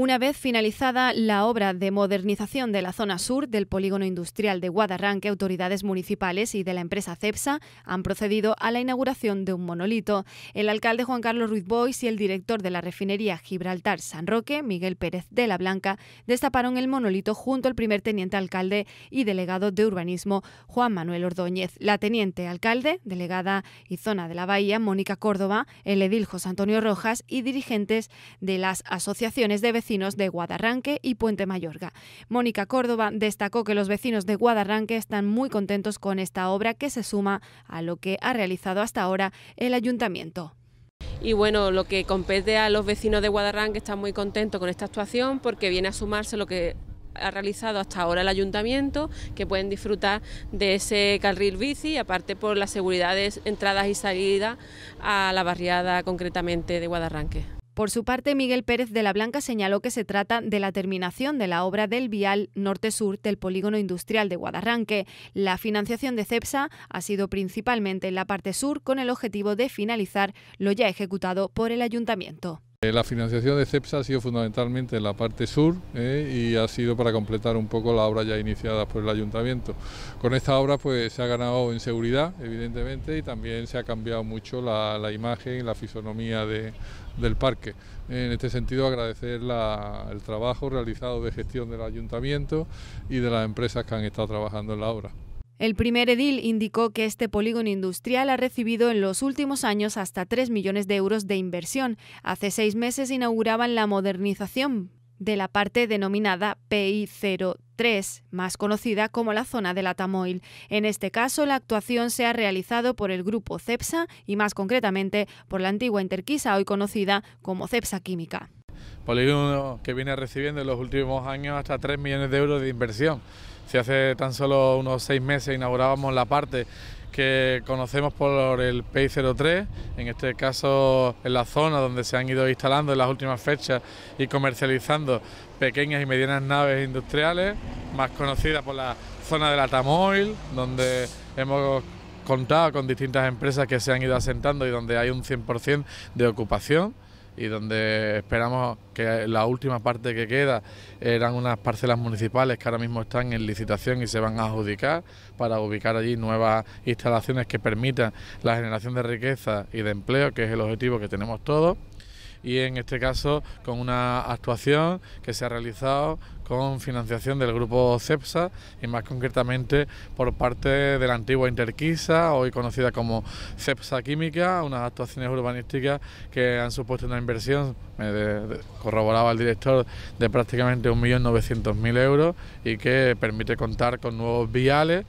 Una vez finalizada la obra de modernización de la zona sur del polígono industrial de Guadarranque, autoridades municipales y de la empresa CEPSA han procedido a la inauguración de un monolito. El alcalde Juan Carlos Ruiz Bois y el director de la refinería Gibraltar San Roque, Miguel Pérez de la Blanca, destaparon el monolito junto al primer teniente alcalde y delegado de urbanismo Juan Manuel Ordóñez, la teniente alcalde, delegada y zona de la Bahía Mónica Córdoba, el edil José Antonio Rojas y dirigentes de las asociaciones de vecinos de Guadarranque y Puente Mayorga. Mónica Córdoba destacó que los vecinos de Guadarranque están muy contentos con esta obra que se suma a lo que ha realizado hasta ahora el ayuntamiento. Y bueno, lo que compete a los vecinos de Guadarranque están muy contentos con esta actuación porque viene a sumarse lo que ha realizado hasta ahora el ayuntamiento, que pueden disfrutar de ese carril bici, aparte por las seguridades, entradas y salidas a la barriada concretamente de Guadarranque. Por su parte, Miguel Pérez de la Blanca señaló que se trata de la terminación de la obra del vial norte-sur del polígono industrial de Guadarranque. La financiación de CEPSA ha sido principalmente en la parte sur con el objetivo de finalizar lo ya ejecutado por el ayuntamiento. Eh, la financiación de CEPSA ha sido fundamentalmente en la parte sur eh, y ha sido para completar un poco la obra ya iniciada por el ayuntamiento. Con esta obra pues, se ha ganado en seguridad, evidentemente, y también se ha cambiado mucho la, imagen y la fisonomía del parque. En este sentido, agradecer el trabajo realizado de gestión del ayuntamiento y de las empresas que han estado trabajando en la obra. El primer edil indicó que este polígono industrial ha recibido en los últimos años hasta 3 millones de euros de inversión. Hace seis meses inauguraban la modernización de la parte denominada PI03, más conocida como la zona de la Tamoil. En este caso, la actuación se ha realizado por el grupo CEPSA y más concretamente por la antigua Interquisa, hoy conocida como CEPSA Química. Polígono que viene recibiendo en los últimos años hasta 3 millones de euros de inversión si hace tan solo unos seis meses inaugurábamos la parte que conocemos por el PI 03, en este caso en la zona donde se han ido instalando en las últimas fechas y comercializando pequeñas y medianas naves industriales, más conocida por la zona de la Tamoil, donde hemos contado con distintas empresas que se han ido asentando y donde hay un 100% de ocupación y donde esperamos que la última parte que queda eran unas parcelas municipales que ahora mismo están en licitación y se van a adjudicar para ubicar allí nuevas instalaciones que permitan la generación de riqueza y de empleo, que es el objetivo que tenemos todos y en este caso con una actuación que se ha realizado con financiación del grupo CEPSA y más concretamente por parte de la antigua Interquisa, hoy conocida como CEPSA Química, unas actuaciones urbanísticas que han supuesto una inversión, corroboraba el director, de prácticamente 1.900.000 euros y que permite contar con nuevos viales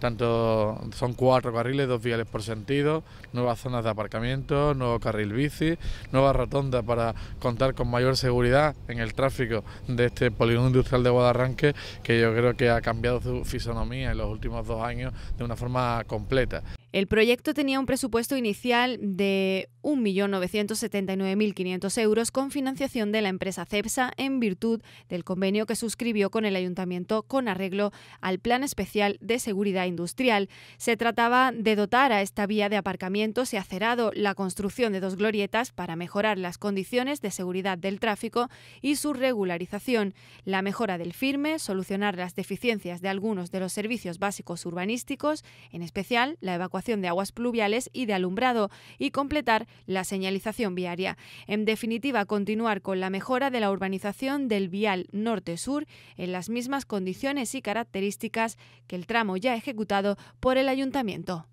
tanto son cuatro carriles, dos viales por sentido, nuevas zonas de aparcamiento, nuevo carril bici, nueva rotonda para contar con mayor seguridad en el tráfico de este polígono industrial de Guadarranque, que yo creo que ha cambiado su fisonomía en los últimos dos años de una forma completa. El proyecto tenía un presupuesto inicial de 1.979.500 euros con financiación de la empresa CEPSA en virtud del convenio que suscribió con el ayuntamiento con arreglo al Plan Especial de Seguridad Industrial. Se trataba de dotar a esta vía de aparcamientos y acerado la construcción de dos glorietas para mejorar las condiciones de seguridad del tráfico y su regularización, la mejora del firme, solucionar las deficiencias de algunos de los servicios básicos urbanísticos, en especial la evacuación de aguas pluviales y de alumbrado y completar la señalización viaria. En definitiva, continuar con la mejora de la urbanización del vial norte-sur en las mismas condiciones y características que el tramo ya ejecutado por el ayuntamiento.